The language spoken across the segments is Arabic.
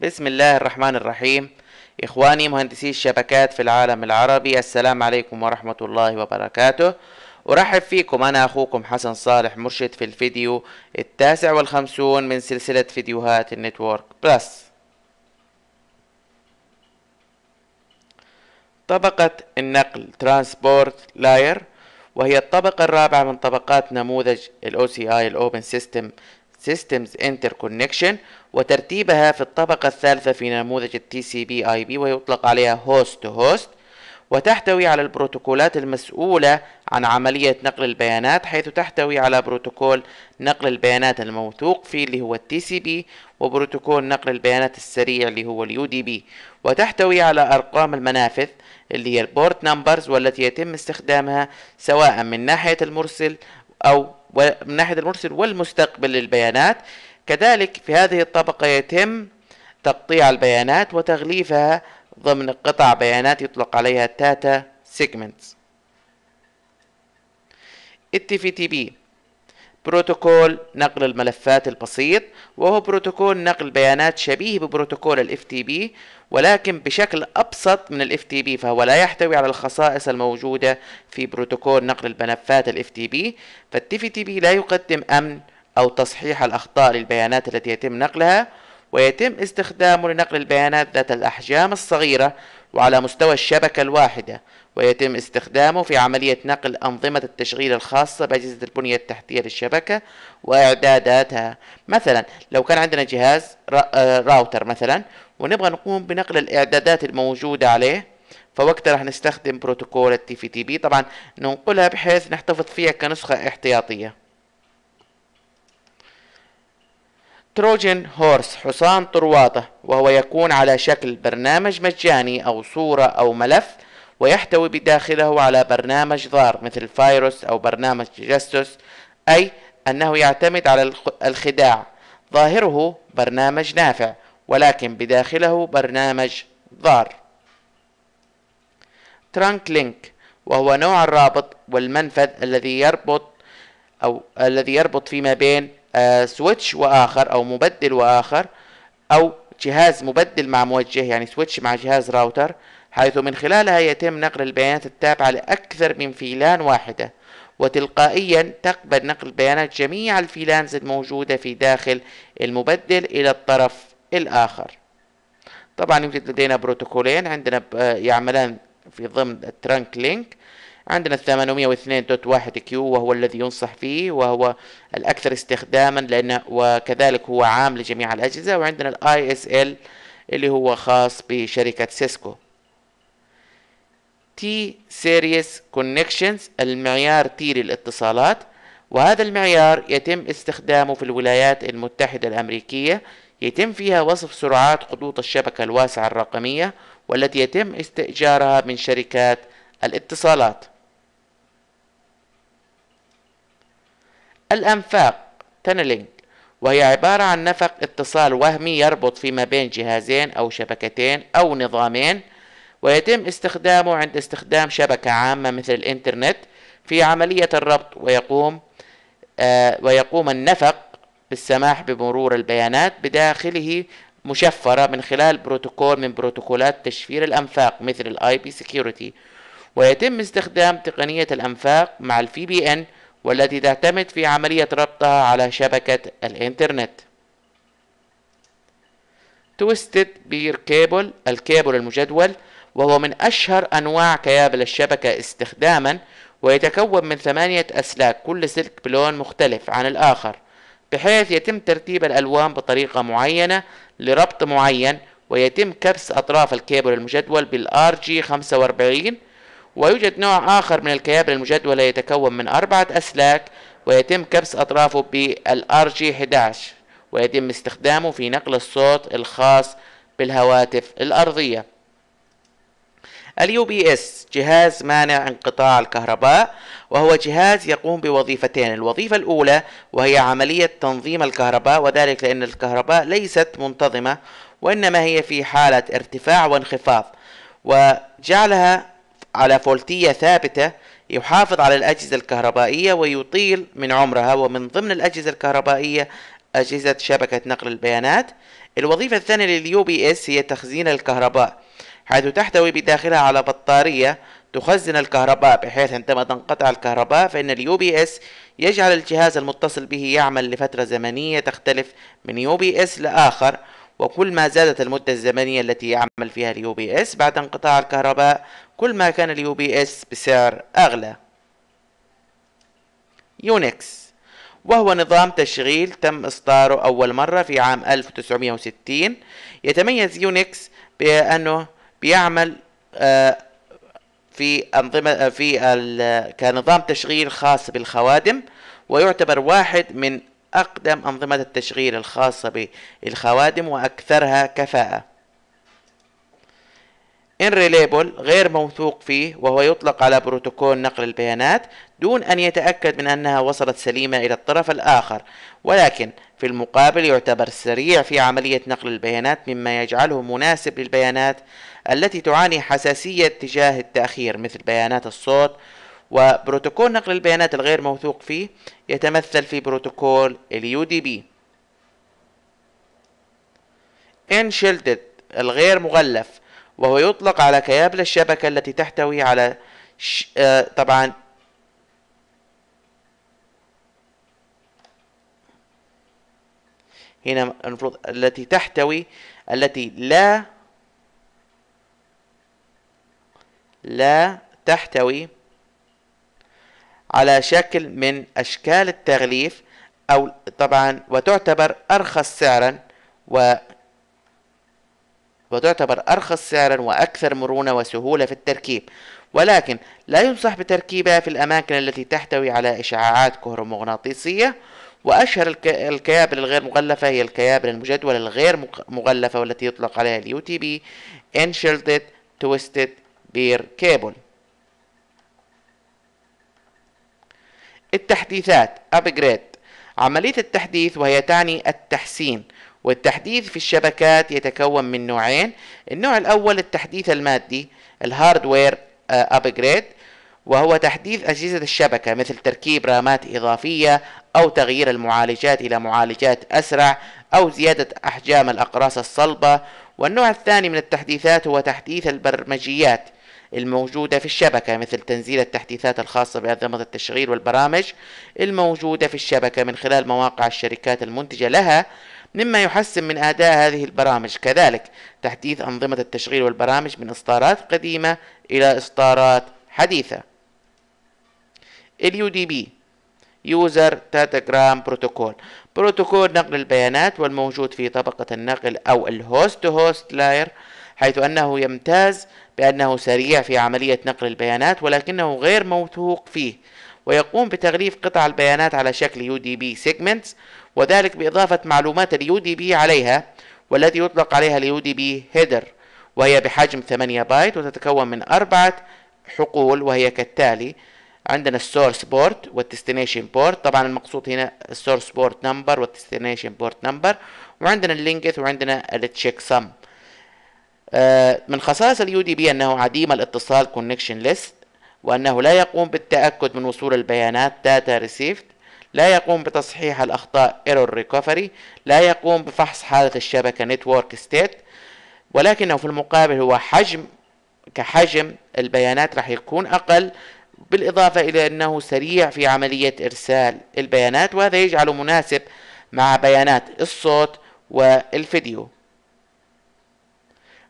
بسم الله الرحمن الرحيم إخواني مهندسي الشبكات في العالم العربي السلام عليكم ورحمة الله وبركاته أرحب فيكم أنا أخوكم حسن صالح مرشد في الفيديو التاسع والخمسون من سلسلة فيديوهات النتورك بلس طبقة النقل ترانسبورت لاير وهي الطبقة الرابعة من طبقات نموذج ال OCI الـ Open System Systems Interconnection وترتيبها في الطبقة الثالثة في نموذج ال TCP/IP ويطلق عليها Host to Host وتحتوي على البروتوكولات المسؤولة عن عملية نقل البيانات حيث تحتوي على بروتوكول نقل البيانات الموثوق فيه اللي هو التي سي بي وبروتوكول نقل البيانات السريع اللي هو الـ دي وتحتوي على أرقام المنافذ اللي هي البورت نمبرز والتي يتم استخدامها سواء من ناحية المرسل أو ومن ناحية المرسل والمستقبل للبيانات كذلك في هذه الطبقة يتم تقطيع البيانات وتغليفها ضمن قطع بيانات يطلق عليها تاتا سيجمنتس التي في تي بي بروتوكول نقل الملفات البسيط وهو بروتوكول نقل بيانات شبيه ببروتوكول ال FTP ولكن بشكل أبسط من ال FTP فهو لا يحتوي على الخصائص الموجودة في بروتوكول نقل الملفات ال FTP فال TFTP لا يقدم أمن أو تصحيح الأخطاء للبيانات التي يتم نقلها ويتم استخدامه لنقل البيانات ذات الأحجام الصغيرة وعلى مستوى الشبكة الواحدة ويتم استخدامه في عملية نقل أنظمة التشغيل الخاصة بأجهزة البنية التحتية للشبكة وإعداداتها مثلا لو كان عندنا جهاز آه، راوتر مثلا ونبغى نقوم بنقل الإعدادات الموجودة عليه فوقتها راح نستخدم بروتوكول التي في تي بي طبعا ننقلها بحيث نحتفظ فيها كنسخة احتياطية تروجن هورس حصان طرواطة وهو يكون على شكل برنامج مجاني أو صورة أو ملف ويحتوي بداخله على برنامج ضار مثل فيروس أو برنامج جستس أي أنه يعتمد على الخداع ظاهره برنامج نافع ولكن بداخله برنامج ضار ترانك لينك وهو نوع الرابط والمنفذ الذي يربط أو الذي يربط فيما بين آه، سويتش وآخر أو مبدل وآخر أو جهاز مبدل مع موجه يعني سويتش مع جهاز راوتر حيث من خلالها يتم نقل البيانات التابعة لأكثر من فيلان واحدة وتلقائيا تقبل نقل بيانات جميع الفيلانز الموجودة في داخل المبدل إلى الطرف الآخر طبعا يوجد لدينا بروتوكولين عندنا يعملان في ضمن الترنك لينك عندنا 802.1 كيو وهو الذي ينصح فيه وهو الأكثر استخداما لأنه وكذلك هو عام لجميع الأجهزة وعندنا الـ ISL اللي هو خاص بشركة سيسكو تي سيريس كونكشنز المعيار تي للاتصالات وهذا المعيار يتم استخدامه في الولايات المتحدة الأمريكية يتم فيها وصف سرعات خطوط الشبكة الواسعة الرقمية والتي يتم استئجارها من شركات الاتصالات الأنفاق تنلينج وهي عبارة عن نفق اتصال وهمي يربط فيما بين جهازين أو شبكتين أو نظامين ويتم استخدامه عند استخدام شبكة عامة مثل الإنترنت في عملية الربط ويقوم آه ويقوم النفق بالسماح بمرور البيانات بداخله مشفرة من خلال بروتوكول من بروتوكولات تشفير الأنفاق مثل الاي بي سكيورتي ويتم استخدام تقنية الأنفاق مع الفي بي ان والتي تعتمد في عملية ربطها على شبكة الإنترنت توستد بير كيبل الكيبل المجدول وهو من أشهر أنواع كيابل الشبكة استخداما ويتكون من ثمانية أسلاك كل سلك بلون مختلف عن الآخر بحيث يتم ترتيب الألوان بطريقة معينة لربط معين ويتم كبس أطراف الكيبل المجدول بالـ rg 45 ويوجد نوع آخر من الكيابل المجدولة يتكون من أربعة أسلاك ويتم كبس أطرافه بالـ rg 11 ويتم استخدامه في نقل الصوت الخاص بالهواتف الأرضية اليو بي اس جهاز مانع انقطاع الكهرباء وهو جهاز يقوم بوظيفتين الوظيفة الأولى وهي عملية تنظيم الكهرباء وذلك لأن الكهرباء ليست منتظمة وإنما هي في حالة ارتفاع وانخفاض وجعلها على فولتية ثابتة يحافظ على الأجهزة الكهربائية ويطيل من عمرها ومن ضمن الأجهزة الكهربائية أجهزة شبكة نقل البيانات الوظيفة الثانية لليو بي اس هي تخزين الكهرباء حيث تحتوي بداخلها على بطارية تخزن الكهرباء بحيث عندما تنقطع الكهرباء فإن اليو بي اس يجعل الجهاز المتصل به يعمل لفترة زمنية تختلف من يو بي اس لآخر وكل ما زادت المدة الزمنية التي يعمل فيها اليو بي اس بعد انقطاع الكهرباء كل ما كان اليو بي اس بسعر أغلى يونكس وهو نظام تشغيل تم إصداره أول مرة في عام 1960 يتميز يونكس بأنه بيعمل آه، في أنظمة آه، في كنظام تشغيل خاص بالخوادم ويعتبر واحد من أقدم أنظمة التشغيل الخاصة بالخوادم وأكثرها كفاءة ريليبل غير موثوق فيه وهو يطلق على بروتوكول نقل البيانات دون أن يتأكد من أنها وصلت سليمة إلى الطرف الآخر ولكن في المقابل يعتبر سريع في عملية نقل البيانات مما يجعله مناسب للبيانات التي تعاني حساسية تجاه التأخير مثل بيانات الصوت وبروتوكول نقل البيانات الغير موثوق فيه يتمثل في بروتوكول اليو دي بي إن شيلدد الغير مغلف وهو يطلق على كيابل الشبكة التي تحتوي على ش... آه طبعا هنا المفروض التي تحتوي التي لا لا تحتوي على شكل من أشكال التغليف أو طبعا وتعتبر أرخص سعرا و وتعتبر أرخص سعرا وأكثر مرونة وسهولة في التركيب ولكن لا ينصح بتركيبها في الأماكن التي تحتوي على إشعاعات كهرومغناطيسية وأشهر الكيابل الغير مغلفة هي الكيابل المجدولة الغير مغلفة والتي يطلق عليها اليو تي بي انشلتد توستد بير كيبل التحديثات أبجريد عملية التحديث وهي تعني التحسين والتحديث في الشبكات يتكون من نوعين النوع الأول التحديث المادي الهاردوير أبجريد آه، وهو تحديث أجهزة الشبكة مثل تركيب رامات إضافية أو تغيير المعالجات إلى معالجات أسرع أو زيادة أحجام الأقراص الصلبة والنوع الثاني من التحديثات هو تحديث البرمجيات الموجودة في الشبكة مثل تنزيل التحديثات الخاصة بأنظمة التشغيل والبرامج الموجودة في الشبكة من خلال مواقع الشركات المنتجة لها مما يحسن من أداء هذه البرامج كذلك تحديث أنظمة التشغيل والبرامج من إصدارات قديمة إلى إصدارات حديثة اليو دي بي يوزر جرام بروتوكول بروتوكول نقل البيانات والموجود في طبقة النقل أو الهوست هوست لاير حيث أنه يمتاز بأنه سريع في عملية نقل البيانات ولكنه غير موثوق فيه ويقوم بتغليف قطع البيانات على شكل UDP segments وذلك بإضافة معلومات الـ UDP عليها والتي يطلق عليها الـ UDP header وهي بحجم 8 بايت وتتكون من أربعة حقول وهي كالتالي عندنا السورس بورت والديستنيشن بورت طبعا المقصود هنا السورس بورت نمبر والديستنيشن بورت نمبر وعندنا اللينكث وعندنا التشيك سم آه، من خصائص اليو دي بي انه عديم الاتصال كونكشن ليست وانه لا يقوم بالتاكد من وصول البيانات داتا ريسيفت لا يقوم بتصحيح الاخطاء ايرور ريكفري لا يقوم بفحص حاله الشبكه نتورك ستيت ولكنه في المقابل هو حجم كحجم البيانات راح يكون اقل بالاضافه الى انه سريع في عمليه ارسال البيانات وهذا يجعله مناسب مع بيانات الصوت والفيديو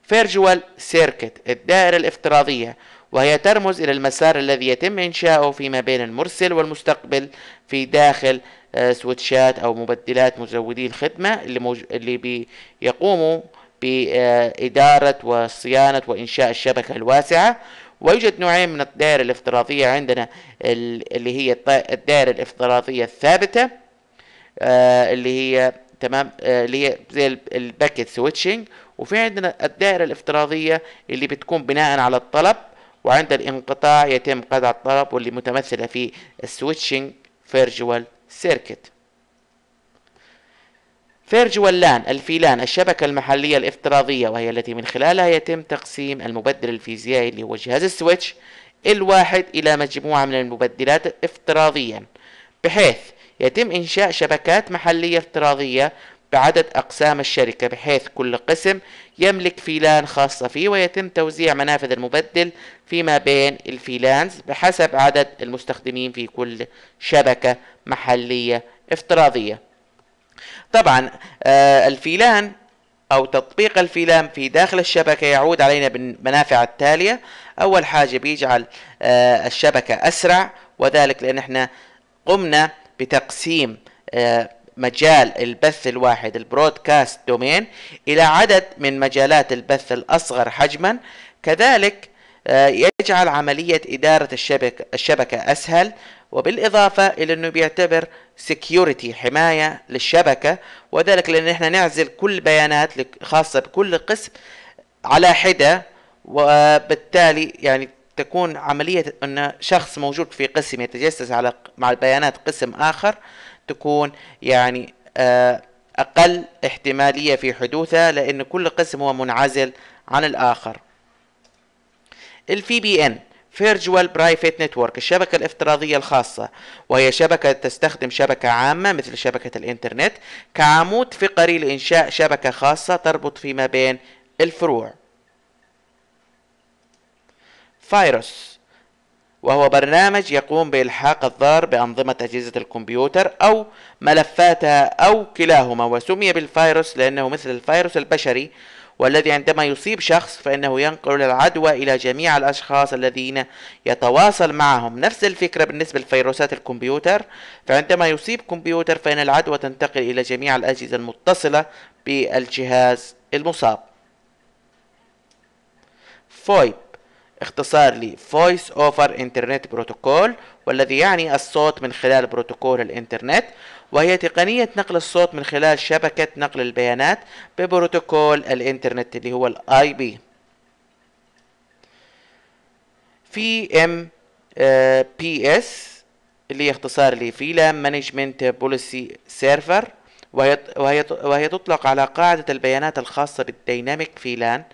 فيرجوال سيركت الدائرة الافتراضية وهي ترمز إلى المسار الذي يتم إنشاؤه فيما بين المرسل والمستقبل في داخل آه، سويتشات أو مبدلات مزودي الخدمة اللي, موج... اللي بيقوموا بإدارة آه، وصيانة وإنشاء الشبكة الواسعة ويوجد نوعين من الدائرة الافتراضية عندنا اللي هي الدائرة الافتراضية الثابتة آه، اللي هي تمام آه، اللي هي زي الباكت سويتشنج وفي عندنا الدائره الافتراضيه اللي بتكون بناء على الطلب وعند الانقطاع يتم قطع الطلب واللي متمثله في السويتشنج فيرجوال سيركت فيرجوال لان الفيلان الشبكة المحلية الافتراضية وهي التي من خلالها يتم تقسيم المبدل الفيزيائي اللي هو جهاز السويتش الواحد إلى مجموعة من المبدلات افتراضيا بحيث يتم إنشاء شبكات محلية افتراضية بعدد أقسام الشركة بحيث كل قسم يملك فيلان خاصة فيه ويتم توزيع منافذ المبدل فيما بين الفيلانز بحسب عدد المستخدمين في كل شبكة محلية افتراضية طبعا آه، الفيلان أو تطبيق الفيلان في داخل الشبكة يعود علينا بالمنافع التالية أول حاجة بيجعل آه، الشبكة أسرع وذلك لأن احنا قمنا بتقسيم آه، مجال البث الواحد البرودكاست دومين إلى عدد من مجالات البث الأصغر حجما كذلك آه، يجعل عملية إدارة الشبكة, الشبكة أسهل وبالإضافة إلى أنه بيعتبر سكيورتي حماية للشبكة وذلك لأن إحنا نعزل كل بيانات خاصة بكل قسم على حدة وبالتالي يعني تكون عملية أن شخص موجود في قسم يتجسس على مع بيانات قسم آخر تكون يعني آه، أقل احتمالية في حدوثها لأن كل قسم هو منعزل عن الآخر الفي بي ان فيرجوال برايفت نتورك الشبكة الافتراضية الخاصة وهي شبكة تستخدم شبكة عامة مثل شبكة الإنترنت كعمود فقري لإنشاء شبكة خاصة تربط فيما بين الفروع فايروس وهو برنامج يقوم بإلحاق الضار بأنظمة أجهزة الكمبيوتر أو ملفاتها أو كلاهما وسمي بالفيروس لأنه مثل الفيروس البشري والذي عندما يصيب شخص فإنه ينقل العدوى إلى جميع الأشخاص الذين يتواصل معهم نفس الفكرة بالنسبة لفيروسات الكمبيوتر فعندما يصيب كمبيوتر فإن العدوى تنتقل إلى جميع الأجهزة المتصلة بالجهاز المصاب فويب اختصار Voice اوفر انترنت بروتوكول والذي يعني الصوت من خلال بروتوكول الانترنت وهي تقنية نقل الصوت من خلال شبكة نقل البيانات ببروتوكول الانترنت اللي هو الاي بي في ام بي اس اللي اختصار فيلا مانجمنت بوليسي سيرفر وهي وهي وهي تطلق على قاعدة البيانات الخاصة بالديناميك فيلان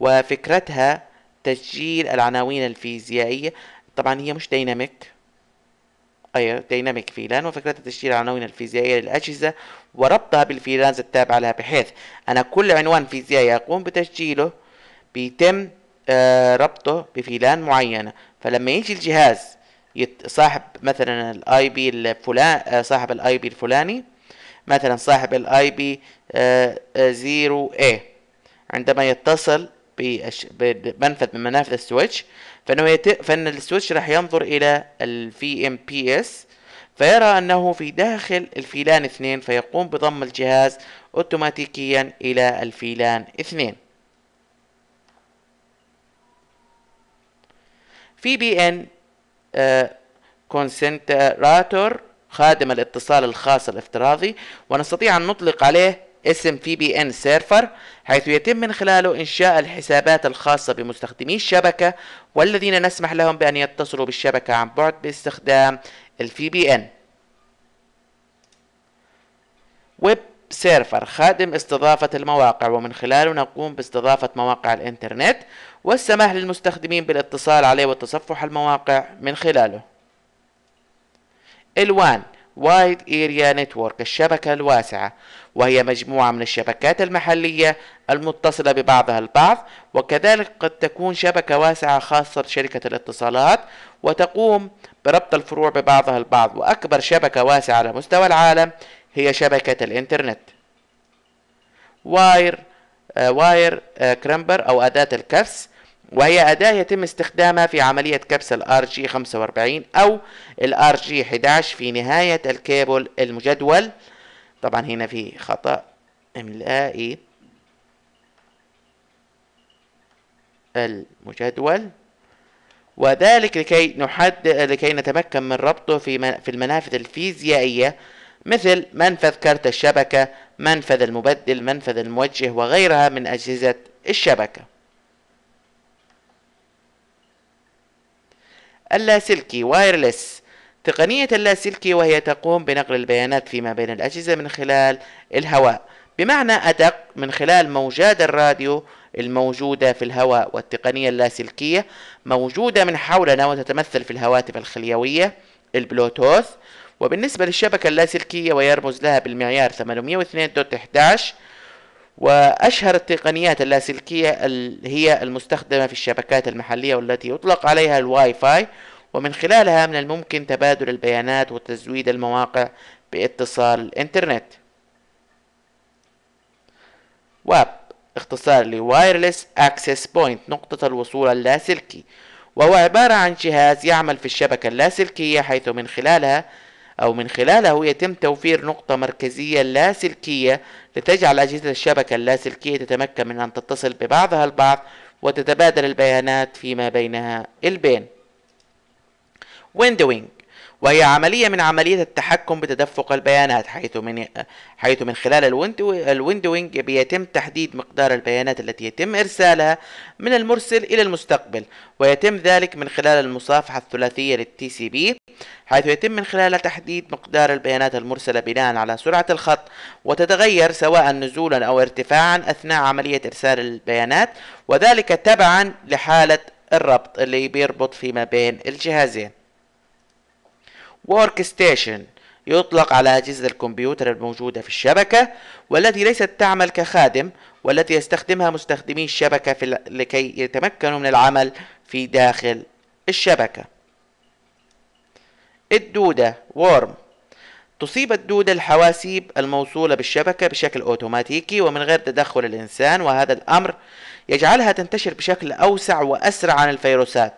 وفكرتها تسجيل العناوين الفيزيائية طبعا هي مش ديناميك أي ديناميك فيلان وفكرة تسجيل العناوين الفيزيائية للأجهزة وربطها بالفيلانز التابعة لها بحيث أنا كل عنوان فيزيائي أقوم بتسجيله بيتم آه، ربطه بفيلان معينة فلما يجي الجهاز صاحب مثلا الاي بي الفلان آه، صاحب الاي بي الفلاني مثلا صاحب الاي بي 0 اي عندما يتصل بمنفذ من منافذ السويتش فانه يت... فان السويتش راح ينظر الى الفي ام بي اس فيرى انه في داخل الفيلان اثنين فيقوم بضم الجهاز اوتوماتيكيا الى الفيلان اثنين في بي ان كونسنتراتور خادم الاتصال الخاص الافتراضي ونستطيع ان نطلق عليه اسم في بي ان سيرفر حيث يتم من خلاله إنشاء الحسابات الخاصة بمستخدمي الشبكة والذين نسمح لهم بأن يتصلوا بالشبكة عن بعد باستخدام الفي بي ان ويب سيرفر خادم استضافة المواقع ومن خلاله نقوم باستضافة مواقع الإنترنت والسماح للمستخدمين بالاتصال عليه وتصفح المواقع من خلاله الوان وايد إيريا نتورك الشبكة الواسعة وهي مجموعة من الشبكات المحلية المتصلة ببعضها البعض وكذلك قد تكون شبكة واسعة خاصة بشركة الاتصالات وتقوم بربط الفروع ببعضها البعض وأكبر شبكة واسعة على مستوى العالم هي شبكة الإنترنت واير آه واير آه أو أداة الكبس وهي أداة يتم استخدامها في عملية كبس الـ RG45 أو الـ RG11 في نهاية الكابل المجدول طبعا هنا في خطأ إملائي المجدول وذلك لكي نحد لكي نتمكن من ربطه في في المنافذ الفيزيائية مثل منفذ كارت الشبكة، منفذ المبدل، منفذ الموجه وغيرها من أجهزة الشبكة. اللاسلكي وايرلس تقنية اللاسلكي وهي تقوم بنقل البيانات فيما بين الأجهزة من خلال الهواء بمعنى أدق من خلال موجات الراديو الموجودة في الهواء والتقنية اللاسلكية موجودة من حولنا وتتمثل في الهواتف الخليوية البلوتوث وبالنسبة للشبكة اللاسلكية ويرمز لها بالمعيار 802.11 وأشهر التقنيات اللاسلكية هي المستخدمة في الشبكات المحلية والتي يطلق عليها الواي فاي ومن خلالها من الممكن تبادل البيانات وتزويد المواقع باتصال الإنترنت واب اختصار لوايرلس اكسس بوينت نقطة الوصول اللاسلكي وهو عبارة عن جهاز يعمل في الشبكة اللاسلكية حيث من خلالها أو من خلاله يتم توفير نقطة مركزية لاسلكية لتجعل أجهزة الشبكة اللاسلكية تتمكن من أن تتصل ببعضها البعض وتتبادل البيانات فيما بينها البين. windowing وهي عملية من عملية التحكم بتدفق البيانات حيث من حيث من خلال الويندوينج بيتم تحديد مقدار البيانات التي يتم إرسالها من المرسل إلى المستقبل ويتم ذلك من خلال المصافحة الثلاثية للتي سي بي حيث يتم من خلالها تحديد مقدار البيانات المرسلة بناء على سرعة الخط وتتغير سواء نزولا أو ارتفاعا أثناء عملية إرسال البيانات وذلك تبعا لحالة الربط اللي بيربط فيما بين الجهازين ورك ستيشن يطلق على أجهزة الكمبيوتر الموجودة في الشبكة والتي ليست تعمل كخادم والتي يستخدمها مستخدمي الشبكة في لكي يتمكنوا من العمل في داخل الشبكة الدودة وورم تصيب الدودة الحواسيب الموصولة بالشبكة بشكل أوتوماتيكي ومن غير تدخل الإنسان وهذا الأمر يجعلها تنتشر بشكل أوسع وأسرع عن الفيروسات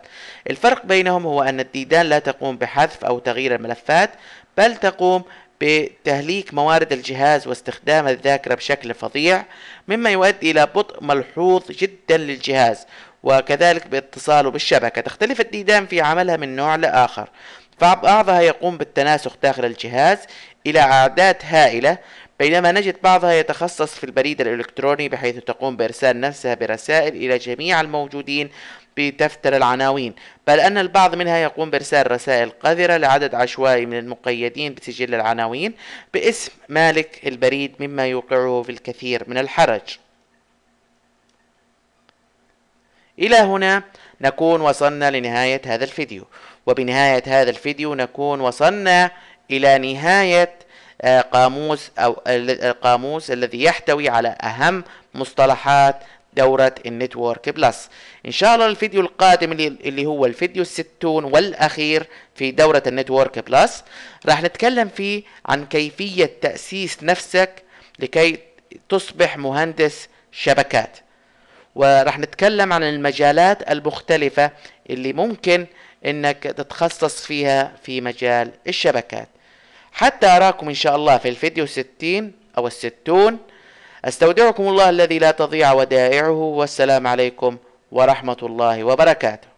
الفرق بينهم هو أن الديدان لا تقوم بحذف أو تغيير الملفات بل تقوم بتهليك موارد الجهاز واستخدام الذاكرة بشكل فظيع مما يؤدي إلى بطء ملحوظ جدا للجهاز وكذلك باتصاله بالشبكة تختلف الديدان في عملها من نوع لآخر فبعضها يقوم بالتناسخ داخل الجهاز إلى أعداد هائلة بينما نجد بعضها يتخصص في البريد الإلكتروني بحيث تقوم بإرسال نفسها برسائل إلى جميع الموجودين بدفتر العناوين بل أن البعض منها يقوم بإرسال رسائل قذرة لعدد عشوائي من المقيدين بسجل العناوين باسم مالك البريد مما يوقعه في الكثير من الحرج إلى هنا نكون وصلنا لنهاية هذا الفيديو وبنهاية هذا الفيديو نكون وصلنا إلى نهاية آه، قاموس أو القاموس آه، الذي يحتوي على أهم مصطلحات دورة النتورك بلس إن شاء الله الفيديو القادم اللي هو الفيديو الستون والأخير في دورة النتورك بلس راح نتكلم فيه عن كيفية تأسيس نفسك لكي تصبح مهندس شبكات وراح نتكلم عن المجالات المختلفة اللي ممكن انك تتخصص فيها في مجال الشبكات حتى أراكم إن شاء الله في الفيديو 60 أو الستون استودعكم الله الذي لا تضيع ودائعه والسلام عليكم ورحمة الله وبركاته